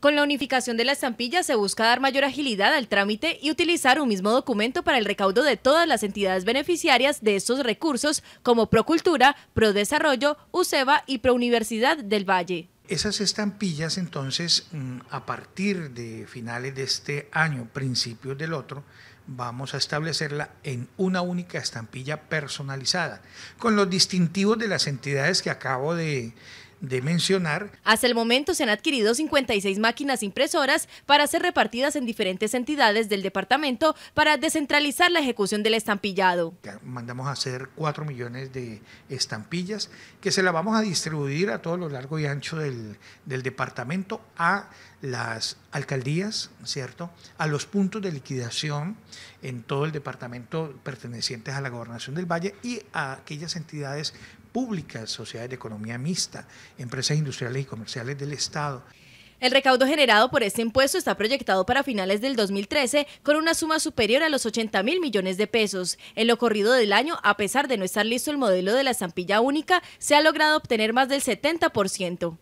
Con la unificación de la estampilla se busca dar mayor agilidad al trámite y utilizar un mismo documento para el recaudo de todas las entidades beneficiarias de estos recursos como Procultura, Prodesarrollo, UCEBA y Prouniversidad del Valle. Esas estampillas entonces mm, a partir de finales de este año, principios del otro, vamos a establecerla en una única estampilla personalizada, con los distintivos de las entidades que acabo de de mencionar. Hasta el momento se han adquirido 56 máquinas impresoras para ser repartidas en diferentes entidades del departamento para descentralizar la ejecución del estampillado. Mandamos a hacer 4 millones de estampillas que se las vamos a distribuir a todo lo largo y ancho del, del departamento, a las alcaldías, ¿cierto? A los puntos de liquidación en todo el departamento pertenecientes a la gobernación del Valle y a aquellas entidades públicas, sociedades de economía mixta, empresas industriales y comerciales del Estado. El recaudo generado por este impuesto está proyectado para finales del 2013 con una suma superior a los 80 mil millones de pesos. En lo corrido del año, a pesar de no estar listo el modelo de la estampilla única, se ha logrado obtener más del 70%.